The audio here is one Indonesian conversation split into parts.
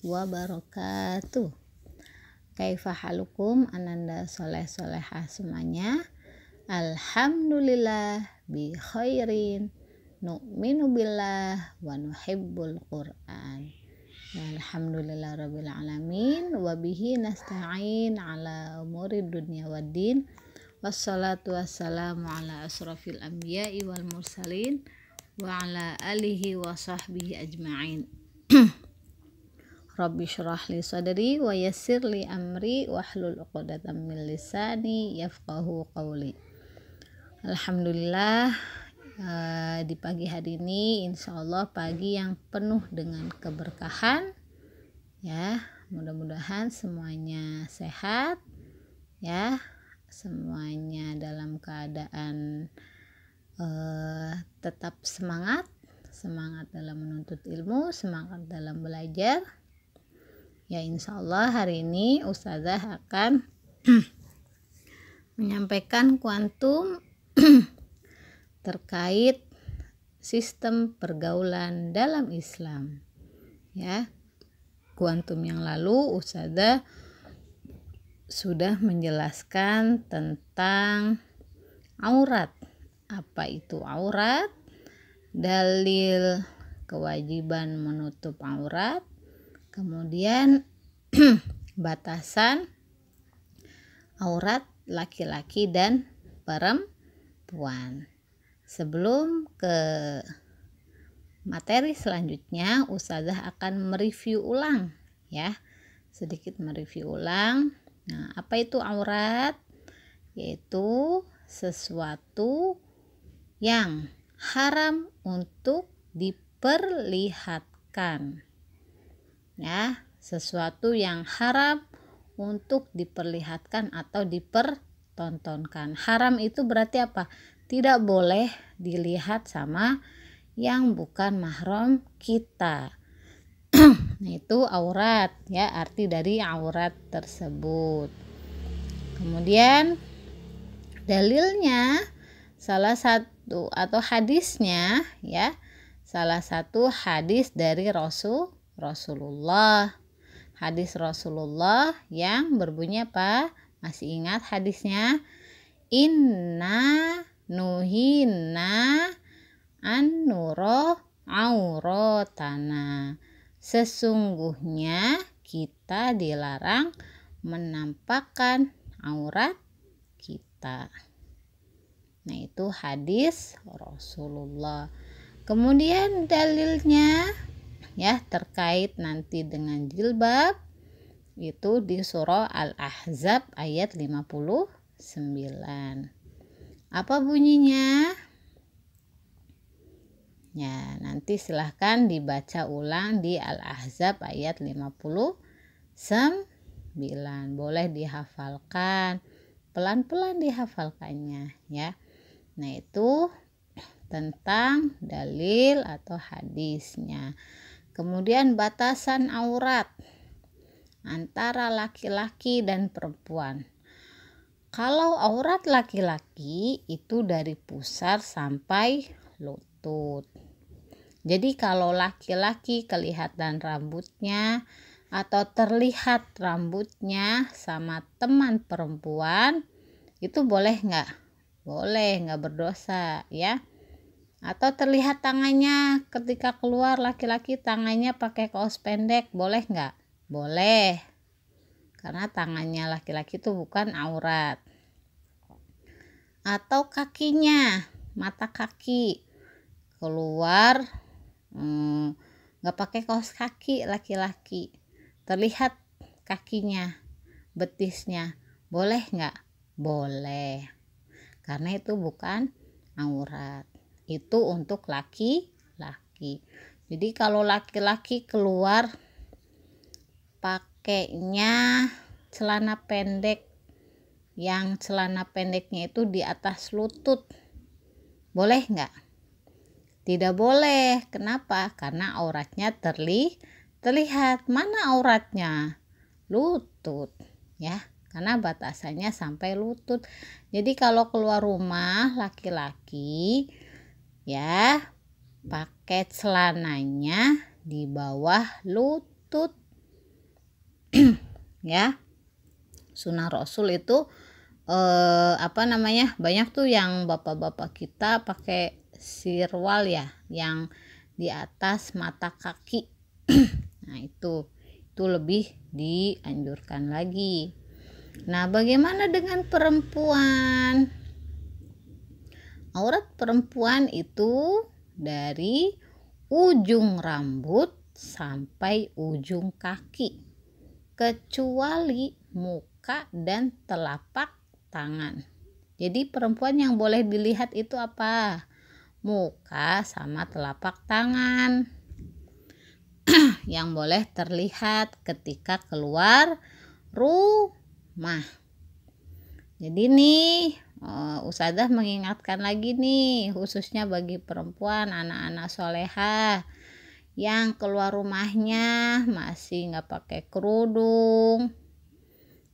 wabarakatuh Kaifahalukum ananda soleh solehah semuanya Alhamdulillah bi khairin nu'minu billah wa nuhibbul quran Alhamdulillah Rabbil Alamin Wabihi nasta'in ala umuri dunia wa din Wassalatu wassalamu ala asrafil anbiya'i wal mursalin Wa ala alihi wa sahbihi ajma'in Rabbi syurah li sadri wa yassir li amri wahlul uqdatam min lisani yafqahu qawli. Alhamdulillah eh, di pagi hari ini insya Allah pagi yang penuh dengan keberkahan ya. Mudah-mudahan semuanya sehat ya. Semuanya dalam keadaan uh, tetap semangat, semangat dalam menuntut ilmu, semangat dalam belajar ya insya Allah hari ini Ustazah akan menyampaikan kuantum terkait sistem pergaulan dalam Islam ya kuantum yang lalu Ustazah sudah menjelaskan tentang aurat apa itu aurat dalil kewajiban menutup aurat kemudian batasan aurat laki-laki dan perempuan sebelum ke materi selanjutnya Ustazah akan mereview ulang ya sedikit mereview ulang nah apa itu aurat yaitu sesuatu yang haram untuk diperlihatkan ya sesuatu yang haram untuk diperlihatkan atau dipertontonkan haram itu berarti apa tidak boleh dilihat sama yang bukan mahram kita nah, itu aurat ya arti dari aurat tersebut kemudian dalilnya salah satu atau hadisnya ya salah satu hadis dari Rasul Rasulullah. Hadis Rasulullah yang berbunyi apa? Masih ingat hadisnya? Inna nuhina an nuro auratana. Sesungguhnya kita dilarang menampakkan aurat kita. Nah, itu hadis Rasulullah. Kemudian dalilnya ya terkait nanti dengan jilbab itu di surah Al-Ahzab ayat 59. Apa bunyinya? Ya, nanti silahkan dibaca ulang di Al-Ahzab ayat 59. Boleh dihafalkan, pelan-pelan dihafalkannya ya. Nah, itu tentang dalil atau hadisnya. Kemudian batasan aurat antara laki-laki dan perempuan. Kalau aurat laki-laki itu dari pusar sampai lutut. Jadi kalau laki-laki kelihatan rambutnya atau terlihat rambutnya sama teman perempuan itu boleh nggak? Boleh nggak berdosa ya? atau terlihat tangannya ketika keluar laki-laki tangannya pakai kaos pendek boleh nggak boleh karena tangannya laki-laki itu bukan aurat atau kakinya mata kaki keluar hmm, nggak hmm, pakai kaos kaki laki-laki terlihat kakinya betisnya boleh nggak boleh karena itu bukan aurat itu untuk laki-laki jadi kalau laki-laki keluar pakainya celana pendek yang celana pendeknya itu di atas lutut boleh nggak tidak boleh kenapa karena auratnya terli terlihat mana auratnya lutut ya karena batasannya sampai lutut jadi kalau keluar rumah laki-laki ya pakai celananya di bawah lutut ya sunnah rasul itu eh, apa namanya banyak tuh yang bapak-bapak kita pakai sirwal ya yang di atas mata kaki nah itu itu lebih dianjurkan lagi nah bagaimana dengan perempuan Aurat perempuan itu dari ujung rambut sampai ujung kaki, kecuali muka dan telapak tangan. Jadi perempuan yang boleh dilihat itu apa? Muka sama telapak tangan. yang boleh terlihat ketika keluar rumah. Jadi nih Uh, usadah mengingatkan lagi nih khususnya bagi perempuan anak-anak soleha yang keluar rumahnya masih nggak pakai kerudung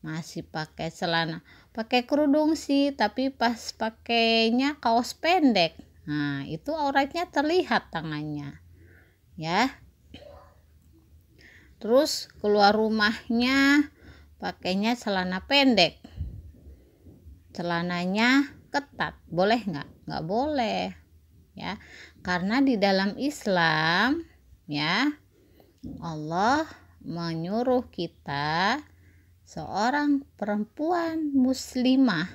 masih pakai celana pakai kerudung sih tapi pas pakainya kaos pendek nah itu auratnya terlihat tangannya ya terus keluar rumahnya pakainya celana pendek celananya ketat boleh nggak nggak boleh ya karena di dalam Islam ya Allah menyuruh kita seorang perempuan muslimah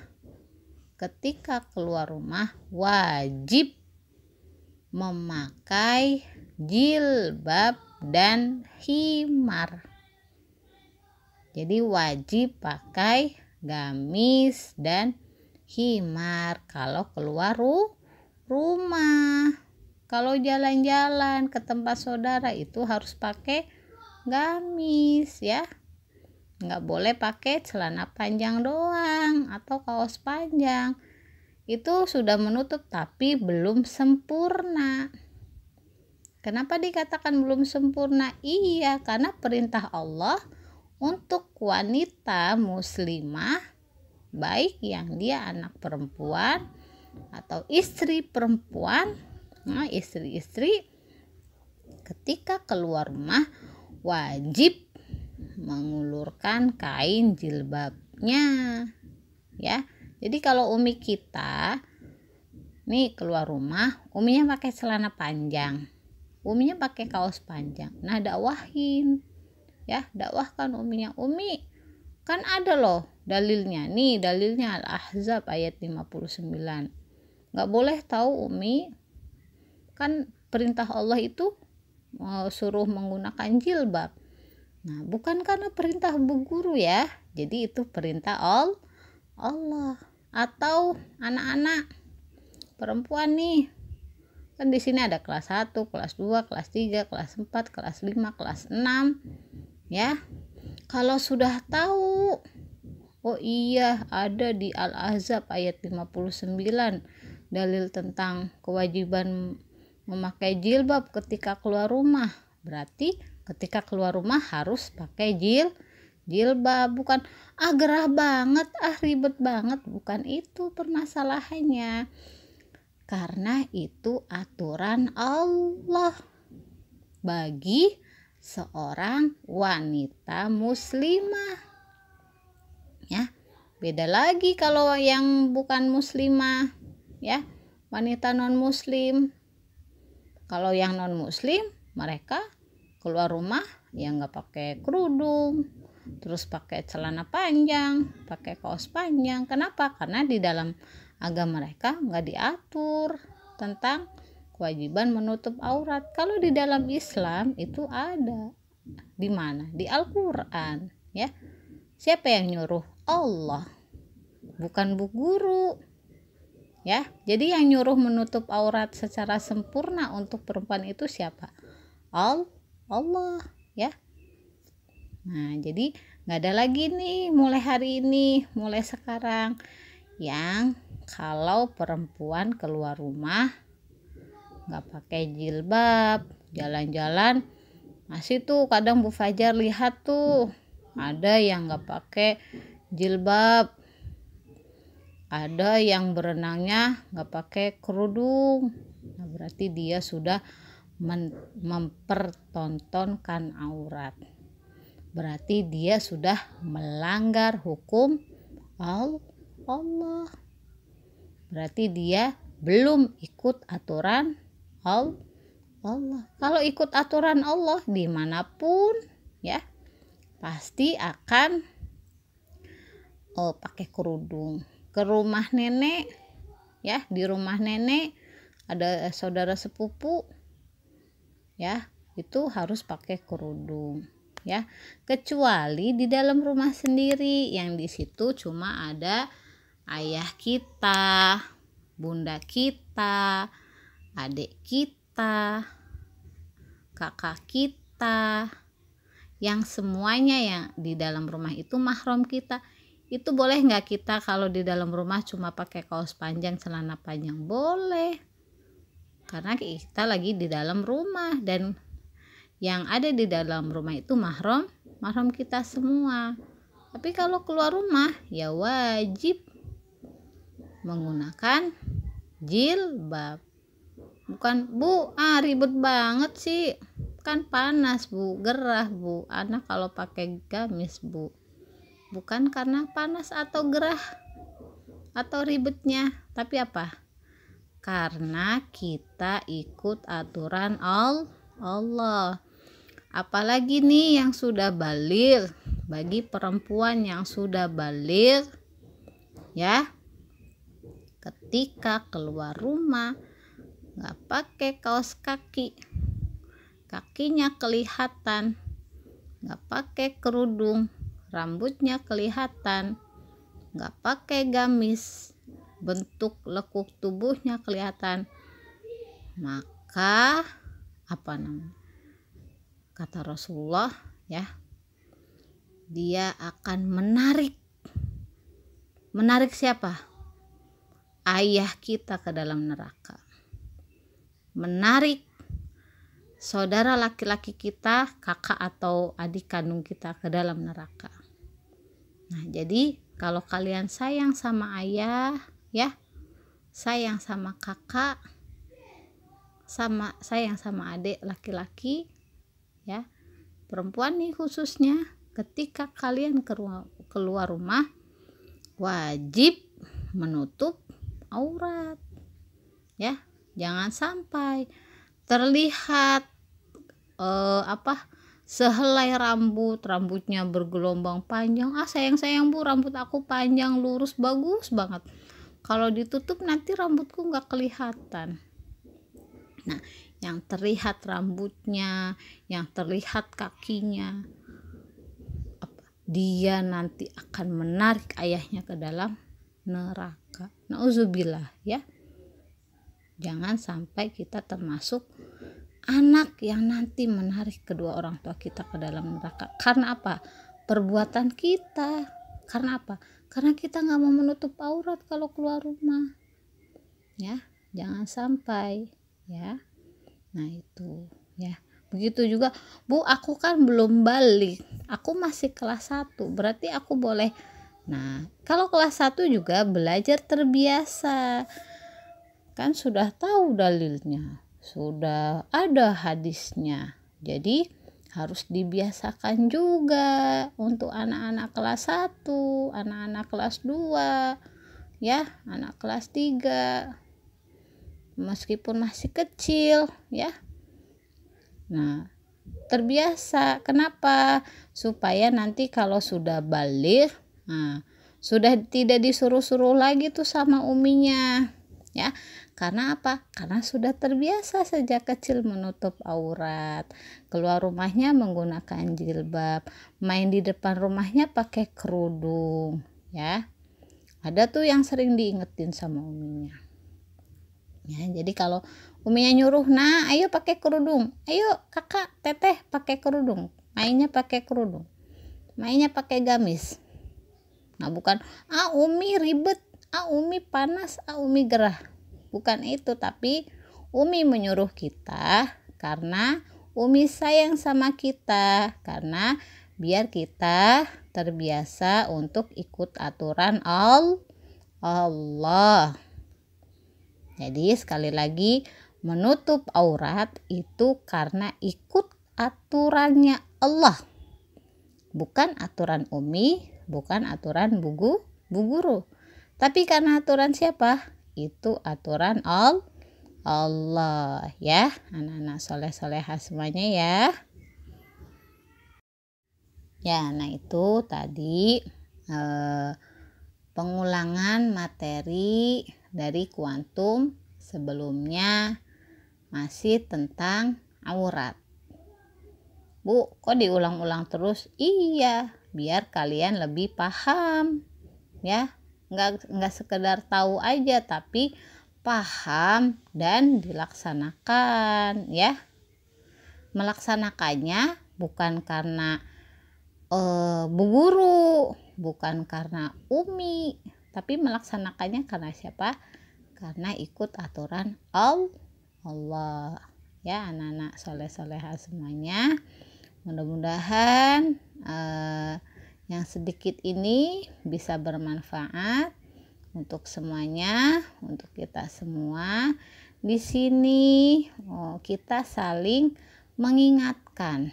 ketika keluar rumah wajib memakai jilbab dan himar jadi wajib pakai gamis, dan himar kalau keluar ru rumah. Kalau jalan-jalan ke tempat saudara itu harus pakai gamis ya. Nggak boleh pakai celana panjang doang atau kaos panjang. Itu sudah menutup tapi belum sempurna. Kenapa dikatakan belum sempurna? Iya, karena perintah Allah untuk wanita muslimah, baik yang dia anak perempuan atau istri perempuan, nah, istri-istri ketika keluar rumah wajib mengulurkan kain jilbabnya ya jadi kalau umi kita nih keluar rumah uminya pakai celana panjang uminya pakai kaos panjang nah dakwahin ya dakwahkan umi yang umi kan ada loh dalilnya nih dalilnya Al-Ahzab ayat 59 nggak boleh tahu umi kan perintah Allah itu mau eh, suruh menggunakan jilbab nah bukan karena perintah guru ya jadi itu perintah all Allah atau anak-anak perempuan nih kan di sini ada kelas 1, kelas 2, kelas 3, kelas 4, kelas 5, kelas 6 ya kalau sudah tahu oh iya ada di al Azab ayat 59 dalil tentang kewajiban memakai jilbab ketika keluar rumah berarti ketika keluar rumah harus pakai jil jilbab bukan ah gerah banget ah ribet banget bukan itu permasalahannya karena itu aturan Allah bagi seorang wanita muslimah. Ya. Beda lagi kalau yang bukan muslimah, ya. Wanita non muslim. Kalau yang non muslim, mereka keluar rumah ya nggak pakai kerudung, terus pakai celana panjang, pakai kaos panjang. Kenapa? Karena di dalam agama mereka nggak diatur tentang kewajiban menutup aurat. Kalau di dalam Islam itu ada di mana? Di Al-Qur'an, ya. Siapa yang nyuruh? Allah. Bukan bu guru. Ya, jadi yang nyuruh menutup aurat secara sempurna untuk perempuan itu siapa? Al Allah, ya. Nah, jadi nggak ada lagi nih mulai hari ini, mulai sekarang yang kalau perempuan keluar rumah nggak pakai jilbab jalan-jalan masih tuh kadang Bu Fajar lihat tuh ada yang nggak pakai jilbab ada yang berenangnya nggak pakai kerudung nah, berarti dia sudah mempertontonkan aurat berarti dia sudah melanggar hukum Allah berarti dia belum ikut aturan Allah. Kalau ikut aturan Allah dimanapun ya pasti akan oh pakai kerudung ke rumah nenek ya di rumah nenek ada saudara sepupu ya itu harus pakai kerudung ya kecuali di dalam rumah sendiri yang di situ cuma ada ayah kita bunda kita adik kita, kakak kita, yang semuanya yang di dalam rumah itu mahram kita itu boleh nggak kita kalau di dalam rumah cuma pakai kaos panjang celana panjang boleh karena kita lagi di dalam rumah dan yang ada di dalam rumah itu mahram mahram kita semua tapi kalau keluar rumah ya wajib menggunakan jilbab bukan bu ah ribet banget sih kan panas bu gerah bu anak kalau pakai gamis bu bukan karena panas atau gerah atau ribetnya tapi apa karena kita ikut aturan all Allah apalagi nih yang sudah balir bagi perempuan yang sudah balir ya ketika keluar rumah nggak pakai kaos kaki kakinya kelihatan nggak pakai kerudung rambutnya kelihatan nggak pakai gamis bentuk lekuk tubuhnya kelihatan maka apa namanya kata Rasulullah ya dia akan menarik menarik siapa ayah kita ke dalam neraka menarik saudara laki-laki kita, kakak atau adik kandung kita ke dalam neraka. Nah, jadi kalau kalian sayang sama ayah, ya, sayang sama kakak, sama sayang sama adik laki-laki, ya, perempuan nih khususnya, ketika kalian keluar rumah wajib menutup aurat, ya, jangan sampai terlihat eh, apa sehelai rambut rambutnya bergelombang panjang ah sayang sayang bu rambut aku panjang lurus bagus banget kalau ditutup nanti rambutku nggak kelihatan nah yang terlihat rambutnya yang terlihat kakinya dia nanti akan menarik ayahnya ke dalam neraka. Nauzubillah ya. Jangan sampai kita termasuk anak yang nanti menarik kedua orang tua kita ke dalam neraka. Karena apa? Perbuatan kita. Karena apa? Karena kita nggak mau menutup aurat kalau keluar rumah. Ya, jangan sampai. Ya, nah itu ya. Begitu juga, Bu, aku kan belum balik. Aku masih kelas 1, berarti aku boleh. Nah, kalau kelas 1 juga belajar terbiasa kan sudah tahu dalilnya, sudah ada hadisnya. Jadi harus dibiasakan juga untuk anak-anak kelas 1, anak-anak kelas 2, ya, anak kelas 3. Meskipun masih kecil, ya. Nah, terbiasa. Kenapa? Supaya nanti kalau sudah balik, nah, sudah tidak disuruh-suruh lagi tuh sama uminya, ya. Karena apa? Karena sudah terbiasa sejak kecil menutup aurat. Keluar rumahnya menggunakan jilbab, main di depan rumahnya pakai kerudung, ya. Ada tuh yang sering diingetin sama uminya. Ya, jadi kalau uminya nyuruh, "Nah, ayo pakai kerudung. Ayo, Kakak, Teteh pakai kerudung." Mainnya pakai kerudung. Mainnya pakai gamis. Nah, bukan, "Ah, Umi ribet. Ah, Umi panas. Ah, Umi gerah." bukan itu, tapi Umi menyuruh kita karena Umi sayang sama kita, karena biar kita terbiasa untuk ikut aturan All Allah. Jadi sekali lagi menutup aurat itu karena ikut aturannya Allah. Bukan aturan Umi, bukan aturan Bu Guru, tapi karena aturan siapa? itu aturan all Allah ya anak-anak soleh soleh semuanya ya ya nah itu tadi eh, pengulangan materi dari kuantum sebelumnya masih tentang aurat Bu, kok diulang-ulang terus? Iya, biar kalian lebih paham. Ya, nggak nggak sekedar tahu aja tapi paham dan dilaksanakan ya melaksanakannya bukan karena eh, bu guru bukan karena umi tapi melaksanakannya karena siapa karena ikut aturan Allah ya anak-anak soleh soleha semuanya mudah-mudahan eh, yang sedikit ini bisa bermanfaat untuk semuanya, untuk kita semua. Di sini oh, kita saling mengingatkan.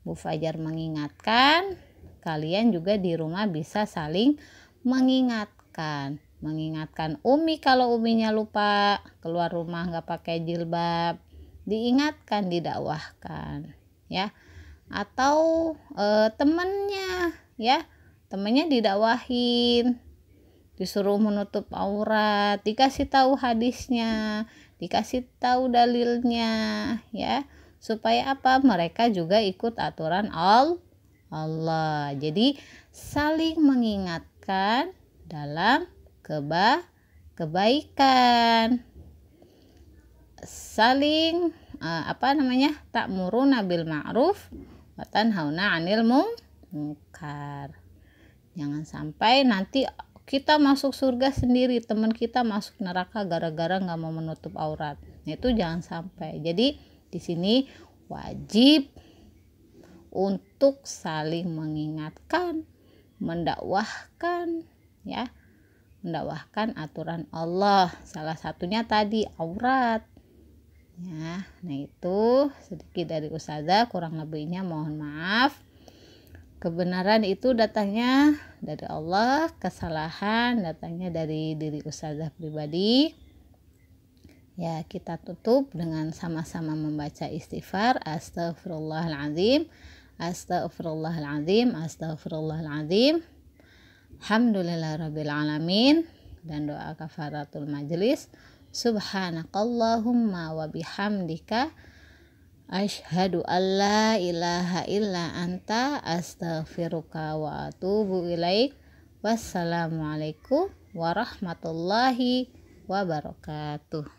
Bu Fajar mengingatkan, kalian juga di rumah bisa saling mengingatkan. Mengingatkan Umi kalau Uminya lupa keluar rumah nggak pakai jilbab, diingatkan, didakwahkan, ya atau e, temennya ya temennya didakwahin disuruh menutup aurat dikasih tahu hadisnya dikasih tahu dalilnya ya supaya apa mereka juga ikut aturan all Allah jadi saling mengingatkan dalam keba kebaikan saling eh, apa namanya tak muru nabil ma'ruf watanhauna 'anil mungkar. Jangan sampai nanti kita masuk surga sendiri, teman kita masuk neraka gara-gara nggak mau menutup aurat. Itu jangan sampai. Jadi di sini wajib untuk saling mengingatkan, mendakwahkan ya, mendakwahkan aturan Allah. Salah satunya tadi aurat ya nah itu sedikit dari usada kurang lebihnya mohon maaf kebenaran itu datangnya dari Allah kesalahan datangnya dari diri usada pribadi ya kita tutup dengan sama-sama membaca istighfar Astaghfirullahaladzim, astaghfirullahaladzim, astaghfirullahaladzim. alhamdulillah rabbil alamin dan doa kafaratul majlis. Subhanakallahumma wa bihamdika an alla ilaha illa anta astaghfiruka wa atubu ilaik. Wassalamualaikum warahmatullahi wabarakatuh.